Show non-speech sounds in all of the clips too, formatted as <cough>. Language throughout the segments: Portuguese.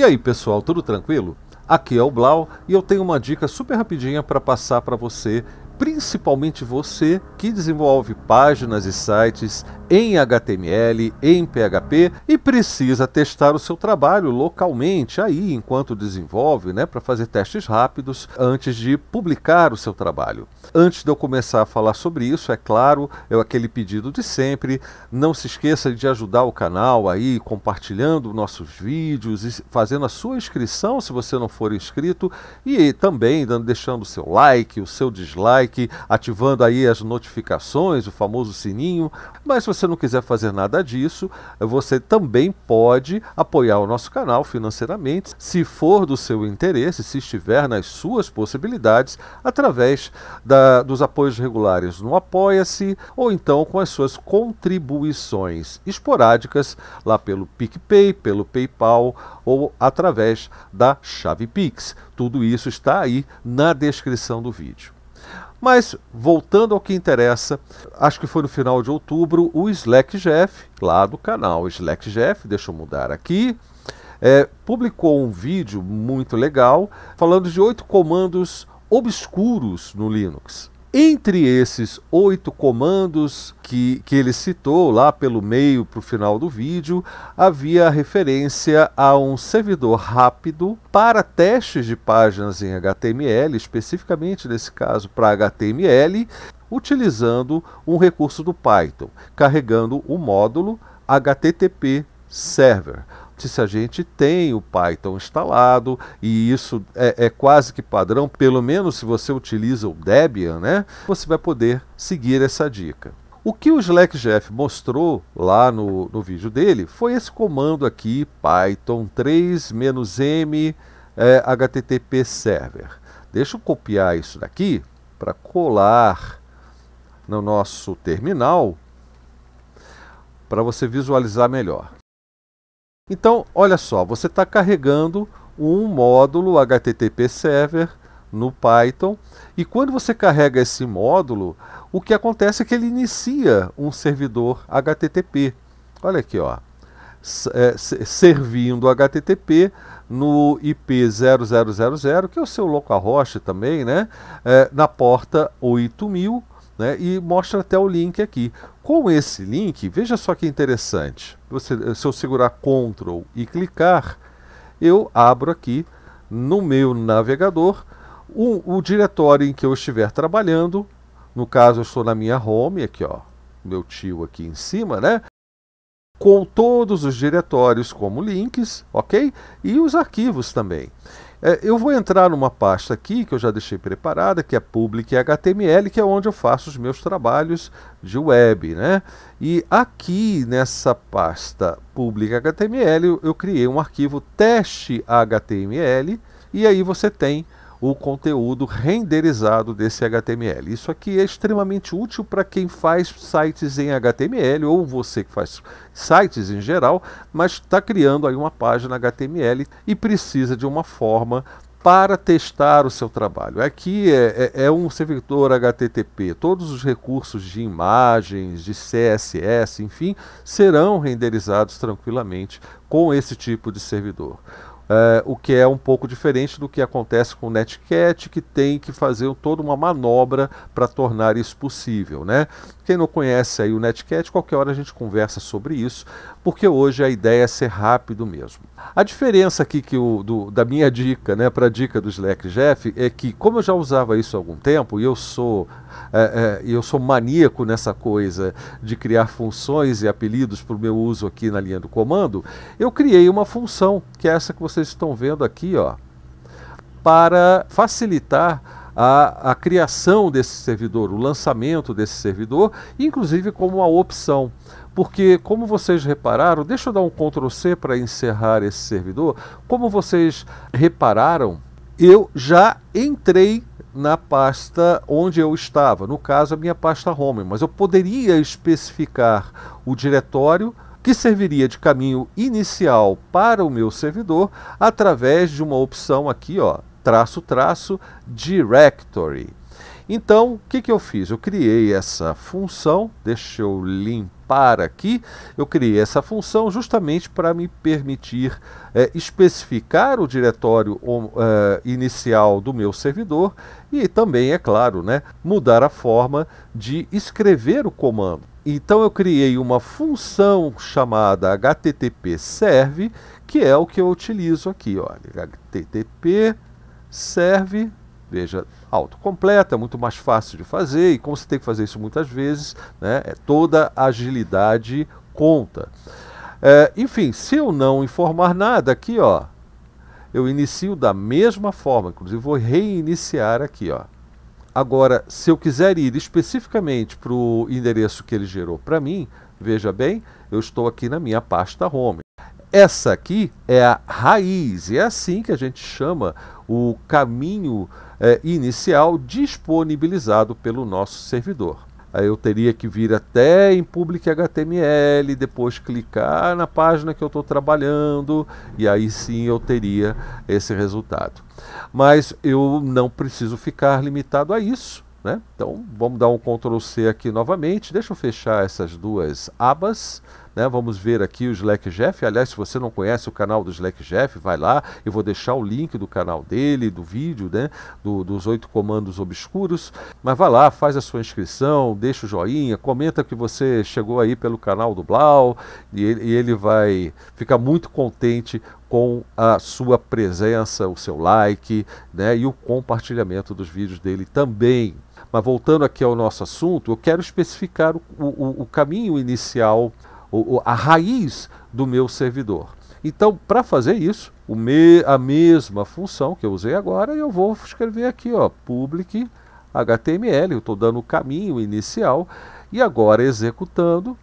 E aí, pessoal, tudo tranquilo? Aqui é o Blau e eu tenho uma dica super rapidinha para passar para você, principalmente você que desenvolve páginas e sites em HTML, em PHP e precisa testar o seu trabalho localmente aí enquanto desenvolve, né, para fazer testes rápidos antes de publicar o seu trabalho. Antes de eu começar a falar sobre isso, é claro, é aquele pedido de sempre, não se esqueça de ajudar o canal aí compartilhando nossos vídeos e fazendo a sua inscrição se você não for inscrito e também dando, deixando o seu like, o seu dislike, ativando aí as notificações, o famoso sininho. Mas você você não quiser fazer nada disso, você também pode apoiar o nosso canal financeiramente, se for do seu interesse, se estiver nas suas possibilidades, através da, dos apoios regulares no Apoia-se ou então com as suas contribuições esporádicas lá pelo PicPay, pelo PayPal ou através da chave Pix. Tudo isso está aí na descrição do vídeo. Mas, voltando ao que interessa, acho que foi no final de outubro, o Slack Jeff lá do canal Slack Jeff, deixa eu mudar aqui, é, publicou um vídeo muito legal falando de oito comandos obscuros no Linux. Entre esses oito comandos que, que ele citou lá pelo meio para o final do vídeo, havia referência a um servidor rápido para testes de páginas em HTML, especificamente nesse caso para HTML, utilizando um recurso do Python, carregando o módulo HTTP Server se a gente tem o Python instalado, e isso é, é, quase que padrão, pelo menos se você utiliza o Debian, né? Você vai poder seguir essa dica. O que o Slack Jeff mostrou lá no, no vídeo dele foi esse comando aqui, python 3-m é, http server. Deixa eu copiar isso daqui para colar no nosso terminal para você visualizar melhor. Então, olha só, você está carregando um módulo HTTP Server no Python e quando você carrega esse módulo, o que acontece é que ele inicia um servidor HTTP. Olha aqui, ó, é, servindo HTTP no IP 0000, que é o seu localhost também, né? É, na porta 8000 né? E mostra até o link aqui. Com esse link, veja só que interessante. Você, eh, se eu segurar Ctrl e clicar, eu abro aqui no meu navegador o, o diretório em que eu estiver trabalhando. No caso, eu estou na minha home, aqui ó, meu tio aqui em cima, né? Com todos os diretórios como links, ok? E os arquivos também. É, eu vou entrar numa pasta aqui que eu já deixei preparada, que é Public HTML, que é onde eu faço os meus trabalhos de web, né? E aqui nessa pasta Public HTML eu, eu criei um arquivo teste HTML e aí você tem o conteúdo renderizado desse HTML. Isso aqui é extremamente útil para quem faz sites em HTML ou você que faz sites em geral, mas está criando aí uma página HTML e precisa de uma forma para testar o seu trabalho. Aqui é, é, é, um servidor HTTP. Todos os recursos de imagens, de CSS, enfim, serão renderizados tranquilamente com esse tipo de servidor. É, o que é um pouco diferente do que acontece com o Netcat, que tem que fazer toda uma manobra para tornar isso possível. Né? Quem não conhece aí o Netcat, qualquer hora a gente conversa sobre isso, porque hoje a ideia é ser rápido mesmo. A diferença aqui que o, do, da minha dica né, para a dica do Slack Jeff é que, como eu já usava isso há algum tempo, e eu sou, é, é, eu sou maníaco nessa coisa de criar funções e apelidos para o meu uso aqui na linha do comando, eu criei uma função, que é essa que vocês estão vendo aqui, ó, para facilitar a, a criação desse servidor, o lançamento desse servidor, inclusive como uma opção. Porque, como vocês repararam, deixa eu dar um Ctrl C para encerrar esse servidor. Como vocês repararam, eu já entrei na pasta onde eu estava, no caso a minha pasta home, mas eu poderia especificar o diretório que serviria de caminho inicial para o meu servidor através de uma opção aqui, ó, traço, traço, directory. Então, o que, que eu fiz? Eu criei essa função, deixa eu limpar aqui, eu criei essa função justamente para me permitir é, especificar o diretório um, eh, inicial do meu servidor e também, é claro, né, mudar a forma de escrever o comando. Então eu criei uma função chamada http serve, que é o que eu utilizo aqui, olha, http serve, veja, autocompleta, é muito mais fácil de fazer, e como você tem que fazer isso muitas vezes, né, é toda agilidade conta. É, enfim, se eu não informar nada aqui, ó, eu inicio da mesma forma, inclusive vou reiniciar aqui. Ó. Agora, se eu quiser ir especificamente para o endereço que ele gerou para mim, veja bem, eu estou aqui na minha pasta Home. Essa aqui é a raiz, e é assim que a gente chama o caminho eh, inicial disponibilizado pelo nosso servidor. Aí eu teria que vir até em Public HTML, depois clicar na página que eu estou trabalhando, e aí sim eu teria esse resultado. Mas eu não preciso ficar limitado a isso. Né? Então vamos dar um Ctrl C aqui novamente. Deixa eu fechar essas duas abas. Né? Vamos ver aqui o Slack Jeff. Aliás, se você não conhece o canal do Slack Jeff, vai lá. Eu vou deixar o link do canal dele, do vídeo, né? Do, dos oito comandos obscuros. Mas vai lá, faz a sua inscrição, deixa o joinha, comenta que você chegou aí pelo canal do Blau e ele, e ele vai ficar muito contente com a sua presença, o seu like né, e o compartilhamento dos vídeos dele também. Mas voltando aqui ao nosso assunto, eu quero especificar o, o, o caminho inicial o, a raiz do meu servidor. Então, para fazer isso, o me, a mesma função que eu usei agora, eu vou escrever aqui, ó, public HTML, eu estou dando o caminho inicial, e agora executando,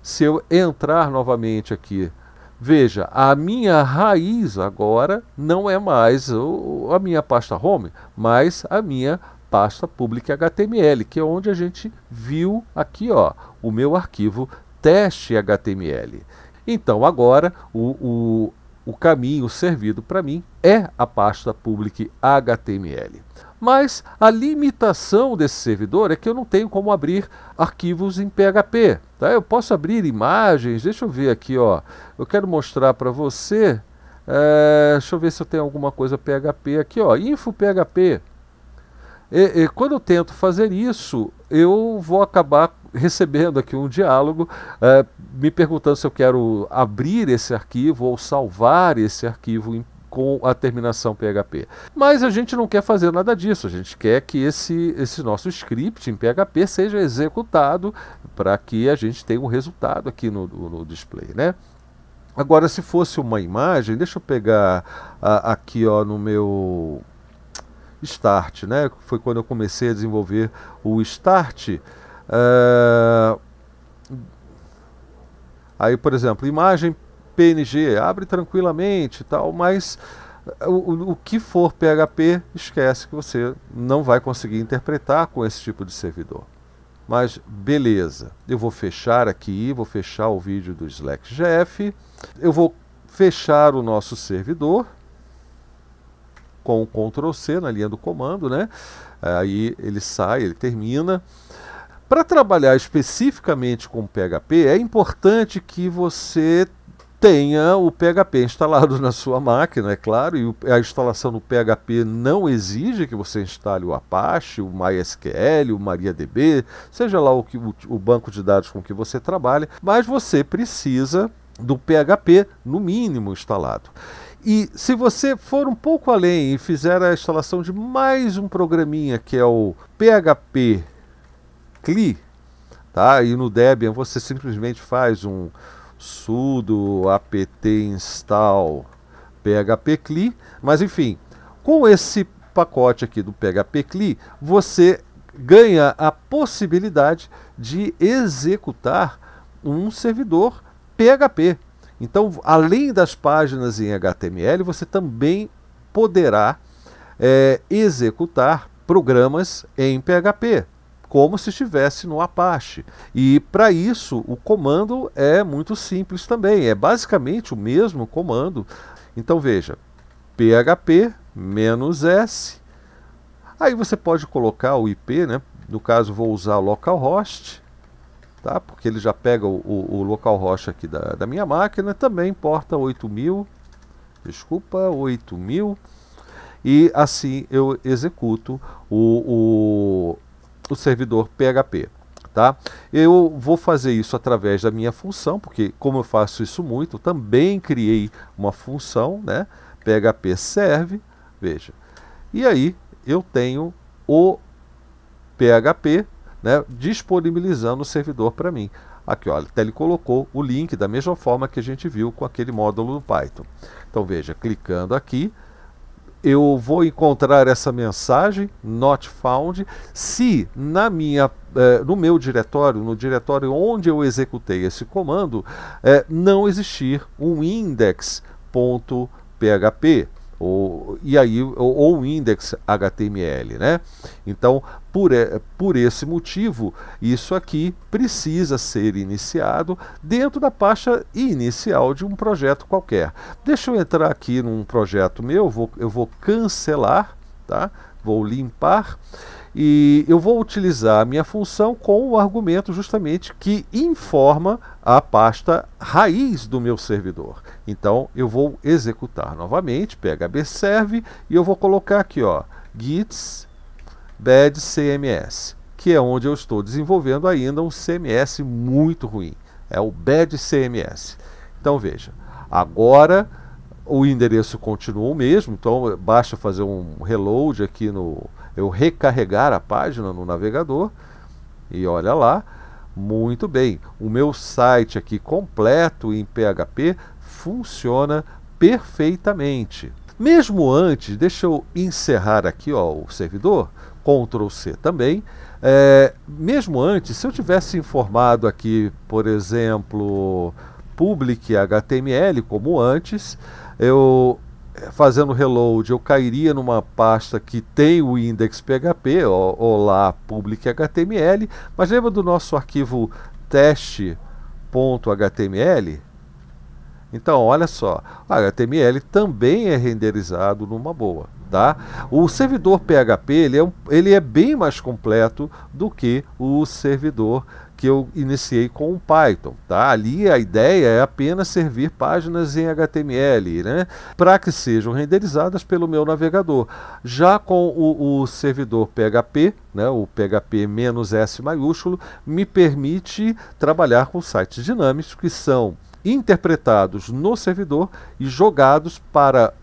se eu entrar novamente aqui, veja, a minha raiz agora não é mais o, a minha pasta home, mas a minha pasta public HTML, que é onde a gente viu aqui, ó, o meu arquivo teste HTML. Então agora o, o, o caminho servido para mim é a pasta public HTML. Mas a limitação desse servidor é que eu não tenho como abrir arquivos em PHP. Tá? Eu posso abrir imagens, deixa eu ver aqui, ó. eu quero mostrar para você, é, deixa eu ver se eu tenho alguma coisa PHP aqui, ó, info PHP. E, e, quando eu tento fazer isso, eu vou acabar recebendo aqui um diálogo, eh, me perguntando se eu quero abrir esse arquivo ou salvar esse arquivo em com a terminação PHP. Mas a gente não quer fazer nada disso, a gente quer que esse, esse nosso script em PHP seja executado para que a gente tenha um resultado aqui no, no, display, né? Agora, se fosse uma imagem, deixa eu pegar a, aqui ó, no meu Start, né? Foi quando eu comecei a desenvolver o Start. Ah, aí, por exemplo, imagem PNG, abre tranquilamente tal, mas o, o que for PHP, esquece que você não vai conseguir interpretar com esse tipo de servidor. Mas beleza, eu vou fechar aqui, vou fechar o vídeo do Slack GF, eu vou fechar o nosso servidor com o Ctrl C na linha do comando, né? Aí ele sai, ele termina. Para trabalhar especificamente com PHP, é importante que você tenha o PHP instalado <laughs> na sua máquina, é claro, e a instalação do PHP não exige que você instale o Apache, o MySQL, o MariaDB, seja lá o, que, o, o banco de dados com que você trabalha, mas você precisa do PHP, no mínimo, instalado. E se você for um pouco além e fizer a instalação de mais um programinha que é o PHP CLI, tá? E no Debian você simplesmente faz um sudo apt install php CLI, mas enfim, com esse pacote aqui do PHP CLI, você ganha a possibilidade de executar um servidor PHP. Então, além das páginas em HTML, você também poderá é, executar programas em PHP como se estivesse no Apache. E para isso, o comando é muito simples também, é basicamente o mesmo comando. Então veja, php -s. Aí você pode colocar o IP, né? No caso, vou usar localhost, tá? Porque ele já pega o, o, o localhost aqui da, da minha máquina, também porta 8000, desculpa, 8000 e assim eu executo o, o, o servidor PHP. Tá? Eu vou fazer isso através da minha função, porque como eu faço isso muito, também criei uma função, né? PHP serve, veja. E aí eu tenho o PHP né, disponibilizando o servidor para mim. Aqui, olha, até ele colocou o link da mesma forma que a gente viu com aquele módulo do Python. Então veja, clicando aqui, eu vou encontrar essa mensagem not found se na minha eh, no meu diretório, no diretório onde eu executei esse comando, eh, não existir um index.php ou e aí ou, ou index.html, né? Então por, por esse motivo, isso aqui precisa ser iniciado dentro da pasta inicial de um projeto qualquer. Deixa eu entrar aqui num projeto meu, vou, eu vou cancelar, tá? vou limpar e eu vou utilizar a minha função com o argumento justamente que informa a pasta raiz do meu servidor. Então eu vou executar novamente, php e eu vou colocar aqui ó, gits Bad CMS, que é onde eu estou desenvolvendo ainda um CMS muito ruim. É o Bad CMS. Então veja, agora o endereço continua o mesmo, então basta fazer um reload aqui no. Eu recarregar a página no navegador e olha lá. Muito bem, o meu site aqui completo em PHP funciona perfeitamente. Mesmo antes, deixa eu encerrar aqui ó, o servidor, Ctrl C também. É, mesmo antes, se eu tivesse informado aqui, por exemplo, public HTML, como antes, eu é, fazendo reload, eu cairia numa pasta que tem o index.php, olá, public.html. public HTML, mas lembra do nosso arquivo teste.html? Então, olha só, o HTML também é renderizado numa boa, tá? O servidor PHP, ele é, um, ele é bem mais completo do que o servidor que eu iniciei com o Python, tá? Ali a ideia é apenas servir páginas em HTML, né? Para que sejam renderizadas pelo meu navegador. Já com o, o servidor PHP, né? O PHP menos S maiúsculo me permite trabalhar com sites dinâmicos que são interpretados no servidor e jogados para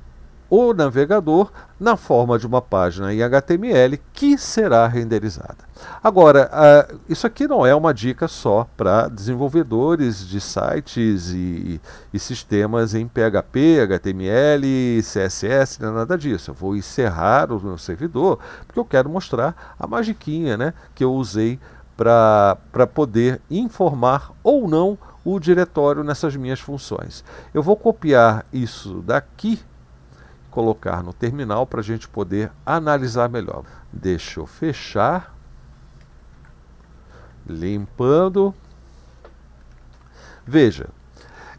o navegador na forma de uma página em HTML que será renderizada. Agora, uh, isso aqui não é uma dica só para desenvolvedores de sites e, e, sistemas em PHP, HTML, CSS, não é nada disso. Eu vou encerrar o meu servidor porque eu quero mostrar a magiquinha né, que eu usei para poder informar ou não o diretório nessas minhas funções. Eu vou copiar isso daqui, colocar no terminal para a gente poder analisar melhor. Deixa eu fechar, limpando. Veja,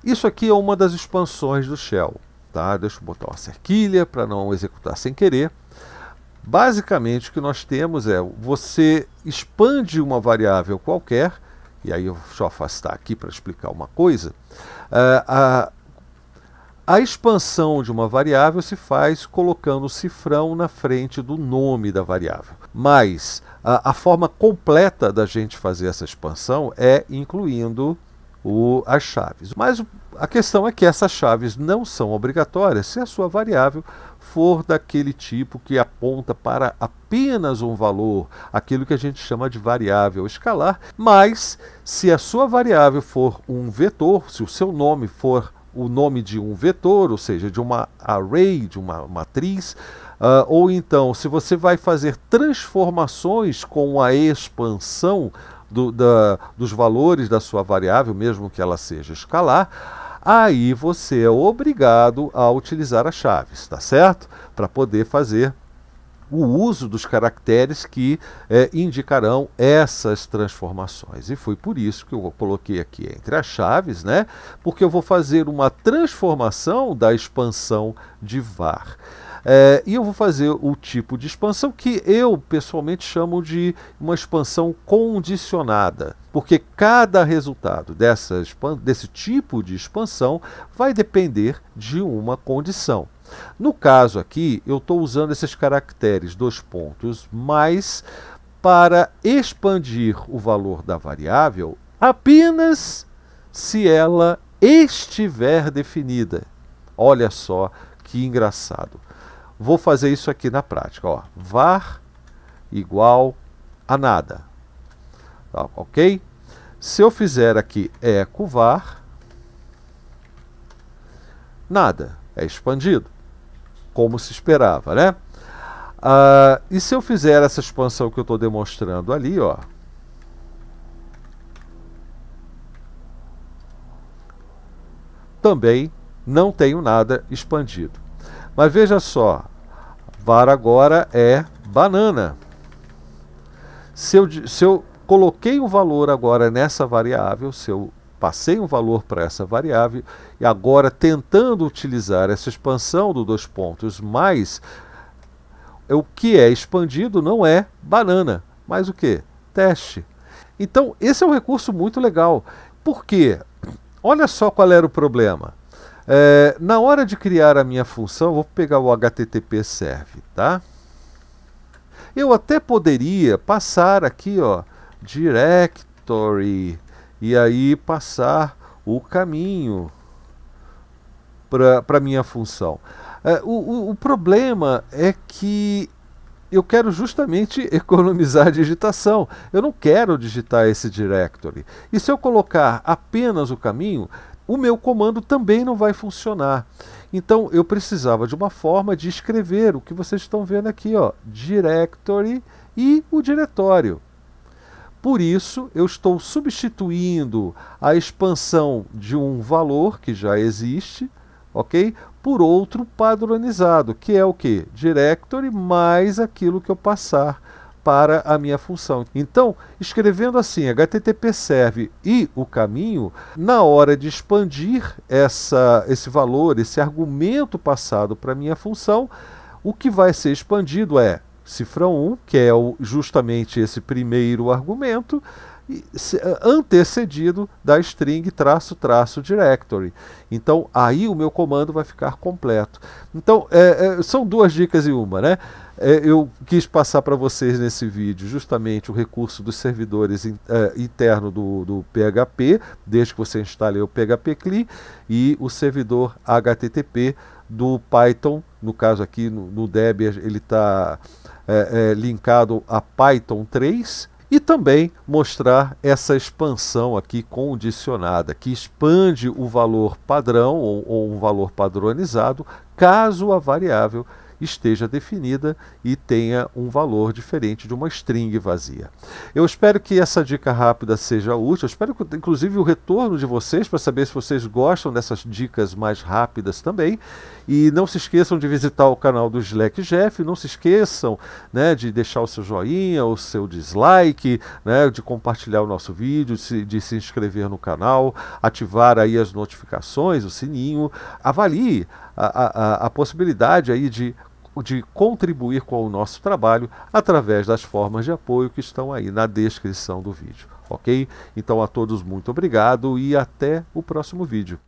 isso aqui é uma das expansões do Shell. Tá? Deixa eu botar uma cerquilha para não executar sem querer. Basicamente, o que nós temos é você expande uma variável qualquer e aí eu só afastar aqui para explicar uma coisa, a, ah, a, a expansão de uma variável se faz colocando o cifrão na frente do nome da variável. Mas a, a forma completa da gente fazer essa expansão é incluindo o, as chaves. Mas a questão é que essas chaves não são obrigatórias se a sua variável for daquele tipo que aponta para apenas um valor, aquilo que a gente chama de variável escalar, mas se a sua variável for um vetor, se o seu nome for o nome de um vetor, ou seja, de uma array, de uma matriz, uh, ou então se você vai fazer transformações com a expansão do, da, dos valores da sua variável, mesmo que ela seja escalar, aí você é obrigado a utilizar as chaves, tá certo? Para poder fazer o uso dos caracteres que é, indicarão essas transformações. E foi por isso que eu coloquei aqui entre as chaves, né? Porque eu vou fazer uma transformação da expansão de var. É, e eu vou fazer o tipo de expansão que eu pessoalmente chamo de uma expansão condicionada porque cada resultado dessa, desse tipo de expansão vai depender de uma condição. No caso aqui, eu estou usando esses caracteres dois pontos mais para expandir o valor da variável apenas se ela estiver definida. Olha só que engraçado. Vou fazer isso aqui na prática. Ó. Var igual a nada. Tá, ok? Se eu fizer aqui eco é var, nada, é expandido, como se esperava, né? Ah, e se eu fizer essa expansão que eu estou demonstrando ali, ó, também não tenho nada expandido. Mas veja só, var agora é banana. Se eu, se eu coloquei um valor agora nessa variável, se eu passei um valor para essa variável, e agora tentando utilizar essa expansão do dois pontos mais, o que é expandido não é banana, mas o que? Teste. Então, esse é um recurso muito legal. Por quê? Olha só qual era o problema. É, na hora de criar a minha função, vou pegar o HTTP serve, tá? Eu até poderia passar aqui, ó, directory e aí passar o caminho para a minha função. É, o, o, problema é que eu quero justamente <laughs> economizar digitação. Eu não quero digitar esse directory. E se eu colocar apenas o caminho, o meu comando também não vai funcionar. Então eu precisava de uma forma de escrever o que vocês estão vendo aqui, ó, directory e o diretório. Por isso, eu estou substituindo a expansão de um valor que já existe, ok? Por outro padronizado, que é o que? Directory mais aquilo que eu passar para a minha função. Então, escrevendo assim, HTTP serve e o caminho, na hora de expandir essa, esse valor, esse argumento passado para a minha função, o que vai ser expandido é Cifrão 1, que é o, justamente esse primeiro argumento, eh, antecedido da string traço traço directory. Então aí o meu comando vai ficar completo. Então é, é, são duas dicas e uma, né? É, eu quis passar para vocês nesse vídeo justamente o recurso dos servidores in, é, interno do, do, PHP, desde que você instale o PHP CLI, e o servidor HTTP do Python, no caso aqui no, no Debian ele está é, linkado a Python 3, e também mostrar essa expansão aqui condicionada, que expande o valor padrão ou, ou um valor padronizado, caso a variável esteja definida e tenha um valor diferente de uma string vazia. Eu espero que essa dica rápida seja útil. Eu espero que, inclusive, o retorno de vocês para saber se vocês gostam dessas dicas mais rápidas também. E não se esqueçam de visitar o canal do Slack Jeff. Não se esqueçam né, de deixar o seu joinha, o seu dislike, né, de compartilhar o nosso vídeo, de se inscrever no canal, ativar aí as notificações, o sininho. Avalie a, a, a possibilidade aí de de contribuir com o nosso trabalho através das formas de apoio que estão aí na descrição do vídeo, ok? Então a todos muito obrigado e até o próximo vídeo.